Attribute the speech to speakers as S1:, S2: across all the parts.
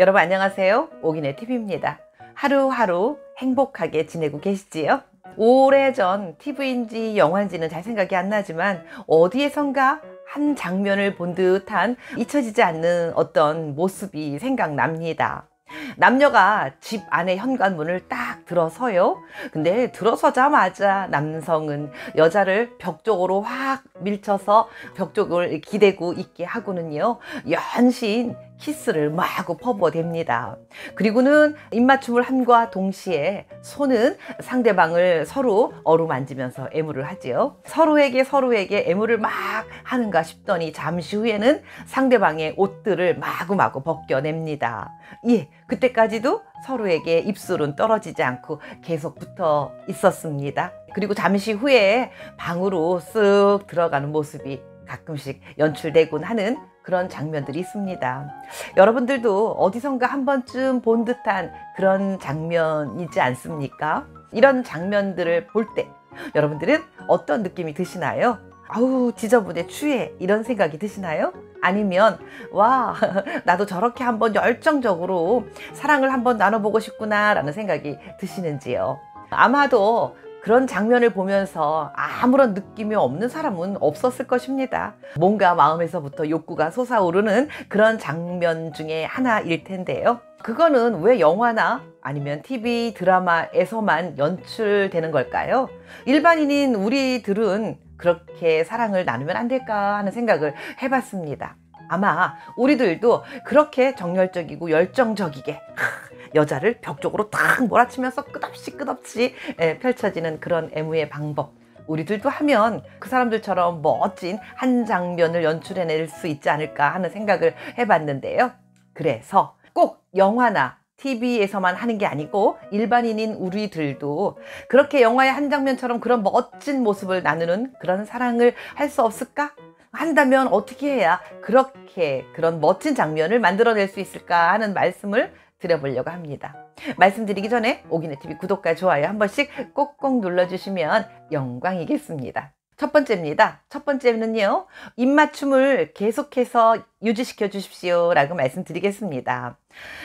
S1: 여러분 안녕하세요. 오기네 TV입니다. 하루하루 행복하게 지내고 계시지요? 오래전 TV인지 영화인지는 잘 생각이 안 나지만 어디에선가 한 장면을 본 듯한 잊혀지지 않는 어떤 모습이 생각납니다. 남녀가 집 안에 현관문을 딱 들어서요. 근데 들어서자마자 남성은 여자를 벽 쪽으로 확 밀쳐서 벽 쪽을 기대고 있게 하고는요. 연신 키스를 마구 퍼부어댑니다. 그리고는 입맞춤을 함과 동시에 손은 상대방을 서로 어루만지면서 애무를 하지요. 서로에게 서로에게 애무를 막 하는가 싶더니 잠시 후에는 상대방의 옷들을 마구마구 벗겨냅니다. 예, 그때까지도 서로에게 입술은 떨어지지 않고 계속 붙어 있었습니다. 그리고 잠시 후에 방으로 쓱 들어가는 모습이 가끔씩 연출되곤 하는 그런 장면들이 있습니다. 여러분들도 어디선가 한 번쯤 본 듯한 그런 장면이지 않습니까? 이런 장면들을 볼 때 여러분들은 어떤 느낌이 드시나요? 아우 지저분해 추해 이런 생각이 드시나요? 아니면 와 나도 저렇게 한번 열정적으로 사랑을 한번 나눠보고 싶구나 라는 생각이 드시는지요 아마도 그런 장면을 보면서 아무런 느낌이 없는 사람은 없었을 것입니다. 뭔가 마음에서부터 욕구가 솟아오르는 그런 장면 중에 하나일 텐데요. 그거는 왜 영화나 아니면 TV 드라마에서만 연출되는 걸까요? 일반인인 우리들은 그렇게 사랑을 나누면 안 될까 하는 생각을 해봤습니다. 아마 우리들도 그렇게 정열적이고 열정적이게 여자를 벽 쪽으로 탁 몰아치면서 끝없이 끝없이 예, 펼쳐지는 그런 애무의 방법 우리들도 하면 그 사람들처럼 멋진 한 장면을 연출해낼 수 있지 않을까 하는 생각을 해봤는데요. 그래서 꼭 영화나 TV에서만 하는 게 아니고 일반인인 우리들도 그렇게 영화의 한 장면처럼 그런 멋진 모습을 나누는 그런 사랑을 할 수 없을까? 한다면 어떻게 해야 그렇게 그런 멋진 장면을 만들어낼 수 있을까 하는 말씀을 드려보려고 합니다. 말씀드리기 전에 오기네TV 구독과 좋아요 한 번씩 꼭꼭 눌러주시면 영광이겠습니다. 첫 번째입니다. 첫 번째는요. 입맞춤을 계속해서 유지시켜 주십시오 라고 말씀드리겠습니다.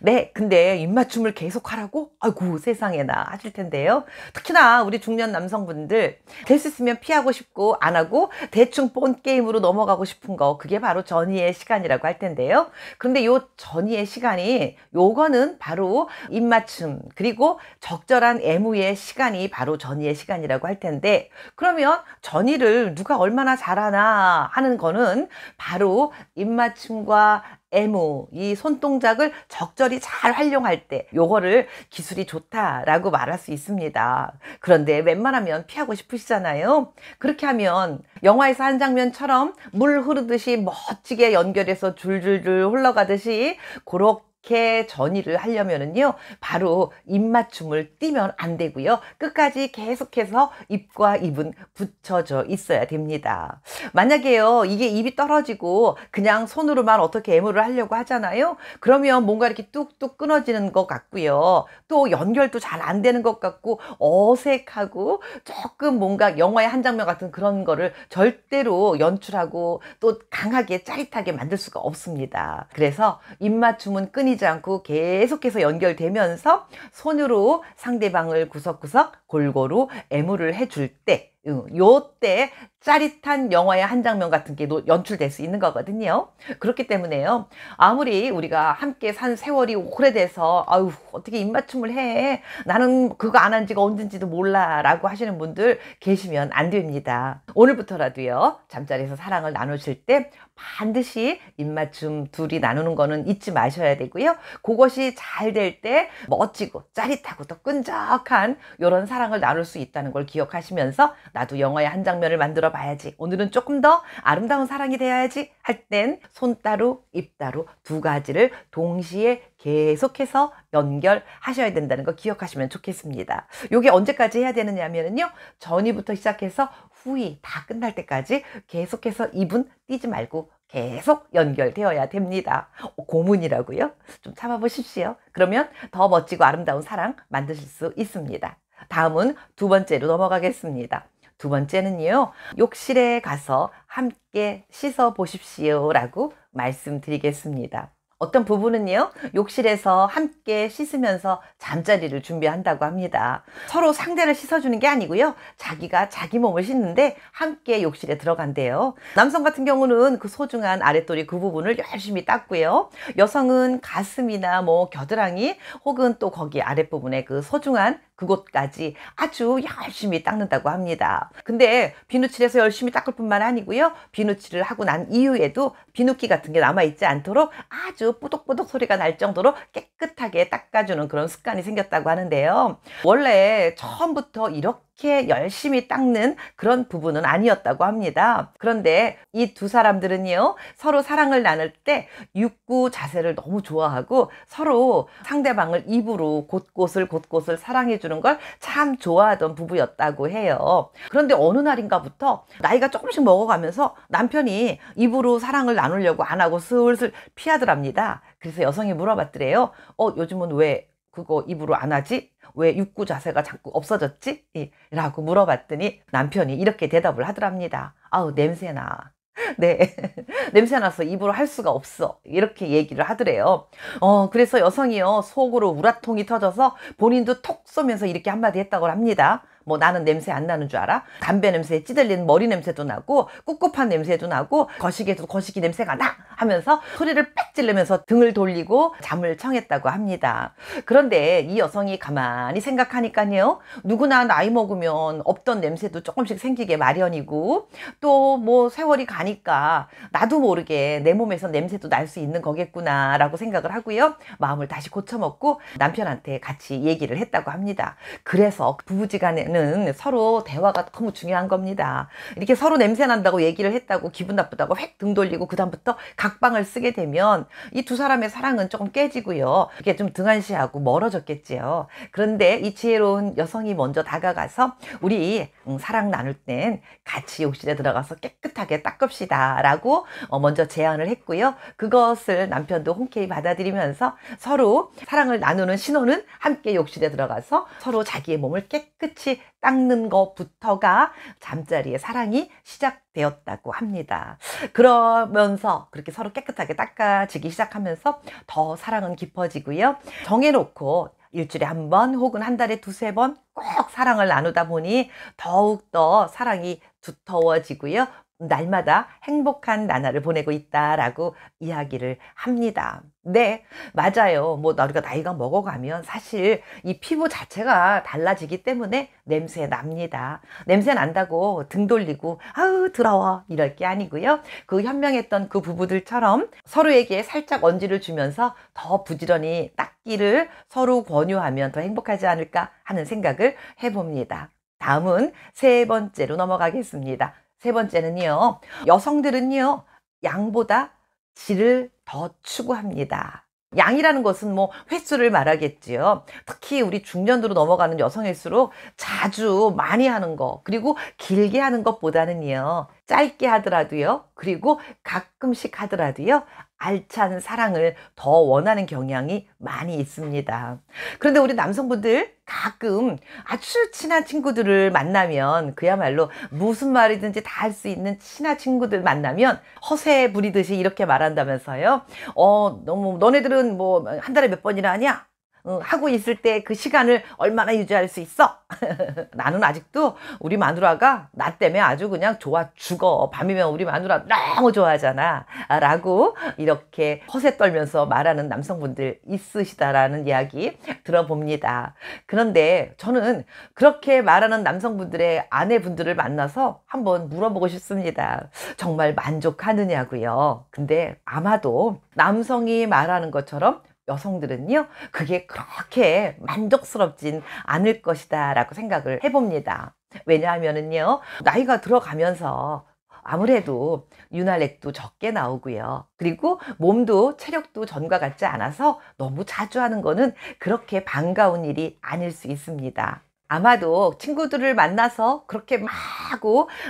S1: 네, 근데 입맞춤을 계속하라고? 아이고, 세상에나 하실 텐데요. 특히나 우리 중년 남성분들 될 수 있으면 피하고 싶고 안 하고 대충 본 게임으로 넘어가고 싶은 거 그게 바로 전이의 시간이라고 할 텐데요. 근데요 전이의 시간이 요거는 바로 입맞춤 그리고 적절한 애무의 시간이 바로 전이의 시간이라고 할 텐데 그러면 전이를 누가 얼마나 잘하나 하는 거는 바로 입맞춤과 애무 이 손동작을 적절히 잘 활용할 때 요거를 기술이 좋다라고 말할 수 있습니다. 그런데 웬만하면 피하고 싶으시잖아요. 그렇게 하면 영화에서 한 장면처럼 물 흐르듯이 멋지게 연결해서 줄줄줄 흘러가듯이 그렇게 이렇게 전이를 하려면은요 바로 입맞춤을 띄면 안 되고요 끝까지 계속해서 입과 입은 붙여져 있어야 됩니다 만약에요 이게 입이 떨어지고 그냥 손으로만 어떻게 애무를 하려고 하잖아요 그러면 뭔가 이렇게 뚝뚝 끊어지는 것 같고요 또 연결도 잘 안 되는 것 같고 어색하고 조금 뭔가 영화의 한 장면 같은 그런 거를 절대로 연출하고 또 강하게 짜릿하게 만들 수가 없습니다 그래서 입맞춤은 끊이지 끊이지 않고 계속해서 연결되면서 손으로 상대방을 구석구석 골고루 애무를 해줄 때 요때 짜릿한 영화의 한 장면 같은 게 연출될 수 있는 거거든요. 그렇기 때문에요. 아무리 우리가 함께 산 세월이 오래돼서 아유 어떻게 입맞춤을 해. 나는 그거 안 한 지가 언젠지도 몰라 라고 하시는 분들 계시면 안 됩니다. 오늘부터라도요. 잠자리에서 사랑을 나누실 때 반드시 입맞춤 둘이 나누는 거는 잊지 마셔야 되고요. 그것이 잘 될 때 멋지고 짜릿하고 또 끈적한 이런 사랑을 나눌 수 있다는 걸 기억하시면서 나도 영화의 한 장면을 만들어 들어 봐야지. 오늘은 조금 더 아름다운 사랑이 되어야지 할 땐 손 따로 입 따로 두 가지를 동시에 계속해서 연결하셔야 된다는 거 기억하시면 좋겠습니다. 요게 언제까지 해야 되느냐면요. 전이부터 시작해서 후이 다 끝날 때까지 계속해서 입은 띄지 말고 계속 연결되어야 됩니다. 어, 고문이라고요? 좀 참아보십시오. 그러면 더 멋지고 아름다운 사랑 만드실 수 있습니다. 다음은 두 번째로 넘어가겠습니다. 두 번째는요, 욕실에 가서 함께 씻어 보십시오 라고 말씀드리겠습니다. 어떤 부부는요, 욕실에서 함께 씻으면서 잠자리를 준비한다고 합니다. 서로 상대를 씻어주는 게 아니고요, 자기가 자기 몸을 씻는데 함께 욕실에 들어간대요. 남성 같은 경우는 그 소중한 아랫돌이그 부분을 열심히 닦고요. 여성은 가슴이나 뭐 겨드랑이 혹은 또 거기 아랫부분에 그 소중한 그곳까지 아주 열심히 닦는다고 합니다. 근데 비누칠해서 열심히 닦을 뿐만 아니고요. 비누칠을 하고 난 이후에도 비누기 같은 게 남아있지 않도록 아주 뿌덕뿌덕 소리가 날 정도로 깨끗하게 닦아주는 그런 습관이 생겼다고 하는데요. 원래 처음부터 이렇게 그렇게 열심히 닦는 그런 부분은 아니었다고 합니다. 그런데 이 두 사람들은요, 서로 사랑을 나눌 때 육구 자세를 너무 좋아하고 서로 상대방을 입으로 곳곳을 곳곳을 사랑해주는 걸 참 좋아하던 부부였다고 해요. 그런데 어느 날인가부터 나이가 조금씩 먹어가면서 남편이 입으로 사랑을 나누려고 안 하고 슬슬 피하더랍니다. 그래서 여성이 물어봤더래요. 어, 요즘은 왜 그거 입으로 안 하지? 왜 육구 자세가 자꾸 없어졌지? 예, 라고 물어봤더니 남편이 이렇게 대답을 하더랍니다. 아우 냄새나. 네. 냄새 나서 입으로 할 수가 없어. 이렇게 얘기를 하더래요. 어, 그래서 여성이요. 속으로 우라통이 터져서 본인도 톡 쏘면서 이렇게 한마디 했다고 합니다. 뭐 나는 냄새 안 나는 줄 알아? 담배 냄새에 찌들린 머리 냄새도 나고 꿉꿉한 냄새도 나고 거시기에도 거시기 냄새가 나 하면서 소리를 빽 찔르면서 등을 돌리고 잠을 청했다고 합니다. 그런데 이 여성이 가만히 생각하니까요. 누구나 나이 먹으면 없던 냄새도 조금씩 생기게 마련이고 또 뭐 세월이 가니까 나도 모르게 내 몸에서 냄새도 날 수 있는 거겠구나 라고 생각을 하고요. 마음을 다시 고쳐먹고 남편한테 같이 얘기를 했다고 합니다. 그래서 부부지간에는 우는 서로 대화가 너무 중요한 겁니다. 이렇게 서로 냄새난다고 얘기를 했다고 기분 나쁘다고 획 등 돌리고 그다음부터 각방을 쓰게 되면 이 두 사람의 사랑은 조금 깨지고요. 이게 좀 등한시하고 멀어졌겠지요. 그런데 이 지혜로운 여성이 먼저 다가가서 우리 음, 사랑 나눌 땐 같이 욕실에 들어가서 깨끗하게 닦읍시다 라고 어, 먼저 제안을 했고요. 그것을 남편도 흔케이 받아들이면서 서로 사랑을 나누는 신호는 함께 욕실에 들어가서 서로 자기의 몸을 깨끗이 닦는 것부터가 잠자리의 사랑이 시작되었다고 합니다. 그러면서 그렇게 서로 깨끗하게 닦아지기 시작하면서 더 사랑은 깊어지고요. 정해놓고 일주일에 한 번 혹은 한 달에 두세 번 꼭 사랑을 나누다 보니 더욱더 사랑이 두터워지고요. 날마다 행복한 나날을 보내고 있다라고 이야기를 합니다. 네, 맞아요. 뭐, 우리가 나이가 먹어가면 사실 이 피부 자체가 달라지기 때문에 냄새 납니다. 냄새 난다고 등 돌리고, 아우, 더러워. 이럴 게 아니고요. 그 현명했던 그 부부들처럼 서로에게 살짝 언지를 주면서 더 부지런히 닦기를 서로 권유하면 더 행복하지 않을까 하는 생각을 해봅니다. 다음은 세 번째로 넘어가겠습니다. 세 번째는요. 여성들은요. 양보다 질을 더 추구합니다. 양이라는 것은 뭐 횟수를 말하겠지요. 특히 우리 중년으로 넘어가는 여성일수록 자주 많이 하는 거 그리고 길게 하는 것보다는요. 짧게 하더라도요. 그리고 가끔씩 하더라도요. 알찬 사랑을 더 원하는 경향이 많이 있습니다. 그런데 우리 남성분들 가끔 아주 친한 친구들을 만나면 그야말로 무슨 말이든지 다 할 수 있는 친한 친구들 만나면 허세 부리듯이 이렇게 말한다면서요. 어, 너무 너네들은 뭐 한 달에 몇 번이나 하냐? 어, 하고 있을 때 그 시간을 얼마나 유지할 수 있어? 나는 아직도 우리 마누라가 나 때문에 아주 그냥 좋아 죽어. 밤이면 우리 마누라 너무 좋아하잖아. 라고 이렇게 허세 떨면서 말하는 남성분들 있으시다라는 이야기 들어봅니다. 그런데 저는 그렇게 말하는 남성분들의 아내분들을 만나서 한번 물어보고 싶습니다. 정말 만족하느냐고요. 근데 아마도 남성이 말하는 것처럼 여성들은요 그게 그렇게 만족스럽진 않을 것이다 라고 생각을 해봅니다 왜냐하면은요 나이가 들어가면서 아무래도 윤활액도 적게 나오고요 그리고 몸도 체력도 전과 같지 않아서 너무 자주 하는 거는 그렇게 반가운 일이 아닐 수 있습니다 아마도 친구들을 만나서 그렇게 막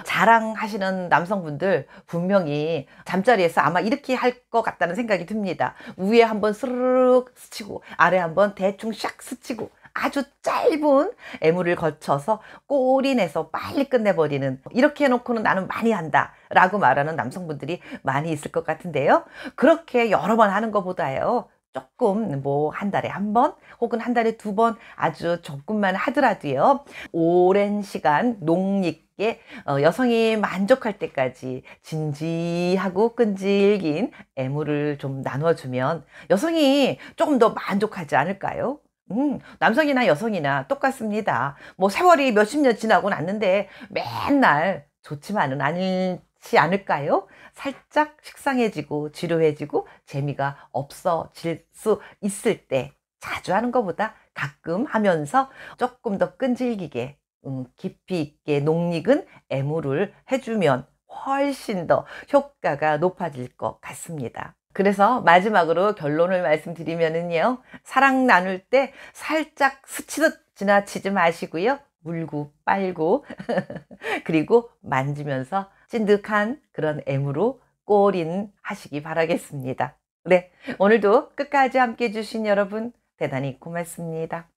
S1: 자랑하시는 남성분들 분명히 잠자리에서 아마 이렇게 할 것 같다는 생각이 듭니다. 위에 한번 스르륵 스치고 아래 한번 대충 샥 스치고 아주 짧은 애무를 거쳐서 꼬리 내서 빨리 끝내버리는 이렇게 해놓고는 나는 많이 한다 라고 말하는 남성분들이 많이 있을 것 같은데요 그렇게 여러 번 하는 것보다요 조금 뭐 한 달에 한 번 혹은 한 달에 두 번 아주 조금만 하더라도요. 오랜 시간 농립 익 어, 여성이 만족할 때까지 진지하고 끈질긴 애무를 좀 나눠주면 여성이 조금 더 만족하지 않을까요? 음, 남성이나 여성이나 똑같습니다. 뭐 세월이 몇십 년 지나고 났는데 맨날 좋지만은 아닐 그지 않을까요? 살짝 식상해지고 지루해지고 재미가 없어질 수 있을 때 자주 하는 것보다 가끔 하면서 조금 더 끈질기게 음, 깊이 있게 농익은 애무를 해주면 훨씬 더 효과가 높아질 것 같습니다. 그래서 마지막으로 결론을 말씀드리면은요. 사랑 나눌 때 살짝 스치듯 지나치지 마시고요. 물고 빨고 그리고 만지면서 찐득한 그런 애무로 꼬린 하시기 바라겠습니다. 네, 오늘도 끝까지 함께 해주신 여러분 대단히 고맙습니다.